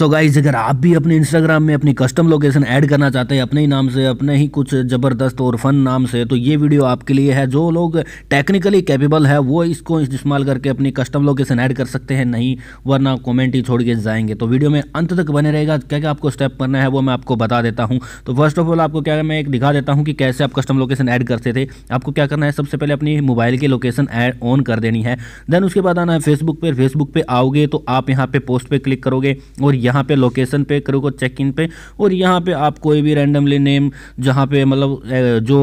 सो so guys अगर आप भी अपने इंस्टाग्राम में अपनी कस्टम लोकेशन ऐड करना चाहते हैं अपने ही नाम से अपने ही कुछ ज़बरदस्त और फन नाम से तो ये वीडियो आपके लिए है जो लोग टेक्निकली कैपेबल है वो इसको इस्तेमाल करके अपनी कस्टम लोकेशन ऐड कर सकते हैं नहीं वरना कॉमेंट ही छोड़ के जाएंगे तो वीडियो में अंत तक बने रहेगा क्या क्या आपको स्टेप करना है वो मैं आपको बता देता हूँ तो फर्स्ट ऑफ ऑल आपको क्या मैं एक दिखा देता हूँ कि कैसे आप कस्टम लोकेशन ऐड करते थे आपको क्या करना है सबसे पहले अपनी मोबाइल की लोकेशन ऐड ऑन कर देनी है देन उसके बाद आना है फेसबुक पर फेसबुक पर आओगे तो आप यहाँ पर पोस्ट पर क्लिक करोगे और यहाँ पे लोकेशन पे करोगे चेक इन पे और यहाँ पे आप कोई भी रैंडमली नेम जहाँ पे मतलब जो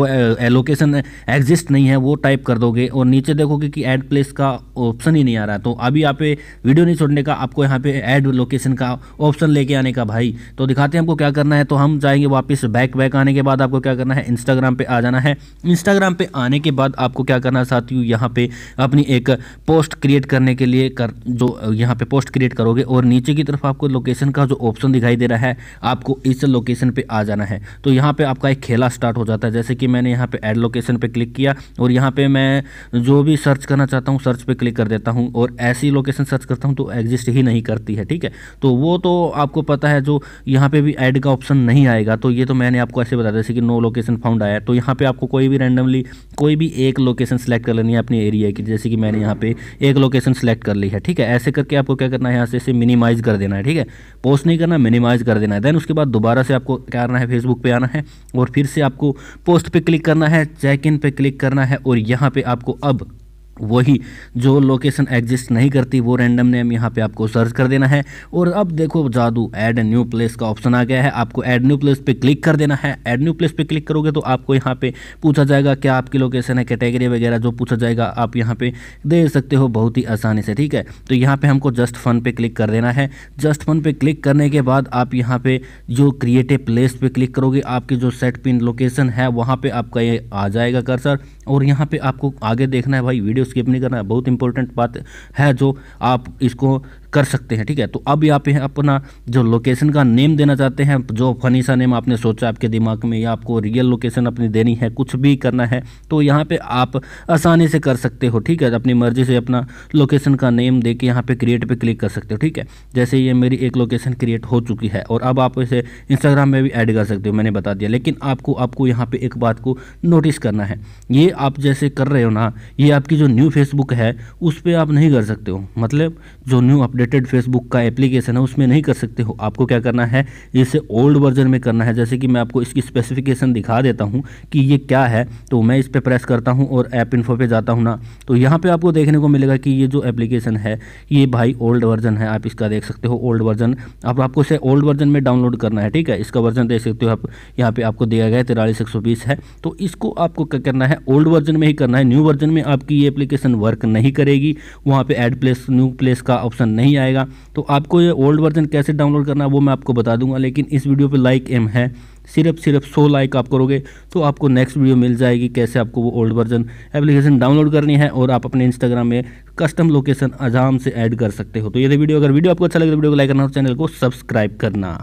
एलोकेशन एग्जिस्ट नहीं है वो टाइप कर दोगे और नीचे देखोगे कि एड प्लेस का ऑप्शन ही नहीं आ रहा तो अभी आप वीडियो नहीं छोड़ने का आपको यहाँ पे एड लोकेशन का ऑप्शन लेके आने का भाई तो दिखाते हैं हमको क्या करना है तो हम जाएंगे वापस बैक बैक आने के बाद आपको क्या करना है इंस्टाग्राम पर आ जाना है इंस्टाग्राम पे आने के बाद आपको क्या करना है साथियों यहाँ पे अपनी एक पोस्ट क्रिएट करने के लिए कर जो यहाँ पे पोस्ट क्रिएट करोगे और नीचे की तरफ आपको लोकेशन का जो ऑप्शन दिखाई दे रहा है आपको इस लोकेशन पे आ जाना है तो यहाँ पे आपका एक खेला स्टार्ट हो जाता है जैसे कि मैंने यहाँ पे ऐड लोकेशन पे क्लिक किया और यहाँ पे मैं जो भी सर्च करना चाहता हूँ सर्च पे क्लिक कर देता हूँ और ऐसी लोकेशन सर्च करता हूँ तो एग्जिस्ट ही नहीं करती है ठीक है तो वो तो आपको पता है जो यहाँ पर भी एड का ऑप्शन नहीं आएगा तो ये तो मैंने आपको ऐसे बताया जैसे कि नो लोकेशन फाउंड आया तो यहाँ पर आपको कोई भी रैंडमली कोई भी एक लोकेशन सेलेक्ट कर लेनी है अपने एरिया की जैसे कि मैंने यहाँ पर एक लोकेशन सेलेक्ट कर ली है ठीक है ऐसे करके आपको क्या करना है यहाँ से इसे मिनिमाइज कर देना है ठीक है पोस्ट नहीं करना मिनिमाइज कर देना है देन उसके बाद दोबारा से आपको क्या करना है फेसबुक पे आना है और फिर से आपको पोस्ट पे क्लिक करना है चेक इन पे क्लिक करना है और यहाँ पे आपको अब वही जो लोकेशन एग्जिस्ट नहीं करती वो रैंडम नेम यहाँ पे आपको सर्च कर देना है और अब देखो जादू ऐड न्यू प्लेस का ऑप्शन आ गया है आपको ऐड न्यू प्लेस पे क्लिक कर देना है ऐड न्यू प्लेस पे क्लिक करोगे तो आपको यहाँ पे पूछा जाएगा क्या आपकी लोकेशन है कैटेगरी वगैरह जो पूछा जाएगा आप यहाँ पर दे सकते हो बहुत ही आसानी से ठीक है तो यहाँ पर हमको जस्ट फन पे क्लिक कर देना है जस्ट फन पे क्लिक करने के बाद आप यहाँ पर जो क्रिएटिव प्लेस पर क्लिक करोगे आपकी जो सेट पिन लोकेशन है वहाँ पर आपका ये आ जाएगा कर और यहाँ पर आपको आगे देखना है भाई वीडियो स्किप नहीं करना बहुत इंपॉर्टेंट बात है जो आप इसको कर सकते हैं ठीक है तो अब यहाँ पे अपना जो लोकेशन का नेम देना चाहते हैं जो फनी सा नेम आपने सोचा आपके दिमाग में या आपको रियल लोकेशन अपनी देनी है कुछ भी करना है तो यहाँ पे आप आसानी से कर सकते हो ठीक है अपनी मर्जी से अपना लोकेशन का नेम दे के यहाँ पर क्रिएट पर क्लिक कर सकते हो ठीक है जैसे ये मेरी एक लोकेशन क्रिएट हो चुकी है और अब आप इसे इंस्टाग्राम में भी ऐड कर सकते हो मैंने बता दिया लेकिन आपको आपको यहाँ पर एक बात को नोटिस करना है ये आप जैसे कर रहे हो ना ये आपकी जो न्यू फेसबुक है उस पर आप नहीं कर सकते हो मतलब जो न्यू अपडेट अपडेटेड फेसबुक का एप्लीकेशन है उसमें नहीं कर सकते हो आपको क्या करना है इसे ओल्ड वर्जन में करना है जैसे कि मैं आपको इसकी स्पेसिफिकेशन दिखा देता हूँ कि ये क्या है तो मैं इस पर प्रेस करता हूँ और ऐप इन्फो पर जाता हूँ ना तो यहाँ पे आपको देखने को मिलेगा कि ये जो एप्लीकेशन है ये भाई ओल्ड वर्जन है आप इसका देख सकते हो ओल्ड वर्जन अब आपको इसे ओल्ड वर्जन में डाउनलोड करना है ठीक है इसका वर्जन देख सकते हो आप यहाँ पे आपको दिया गया है तिरालीस है तो इसको आपको क्या करना है ओल्ड वर्जन में ही करना है न्यू वर्जन में आपकी ये एप्लीकेशन वर्क नहीं करेगी वहाँ पर एड प्लेस न्यू प्लेस का ऑप्शन नहीं नहीं आएगा तो आपको ये ओल्ड वर्जन कैसे डाउनलोड करना है वो मैं आपको बता दूंगा लेकिन इस वीडियो पे लाइक एम है सिर्फ सिर्फ सो लाइक आप करोगे तो आपको नेक्स्ट वीडियो मिल जाएगी कैसे आपको वो ओल्ड वर्जन एप्लीकेशन डाउनलोड करनी है और आप अपने इंस्टाग्राम में कस्टम लोकेशन आजाम से ऐड कर सकते हो तो ये वीडियो अगर वीडियो आपको अच्छा लगे तो वीडियो को लाइक करना और चैनल को सब्सक्राइब करना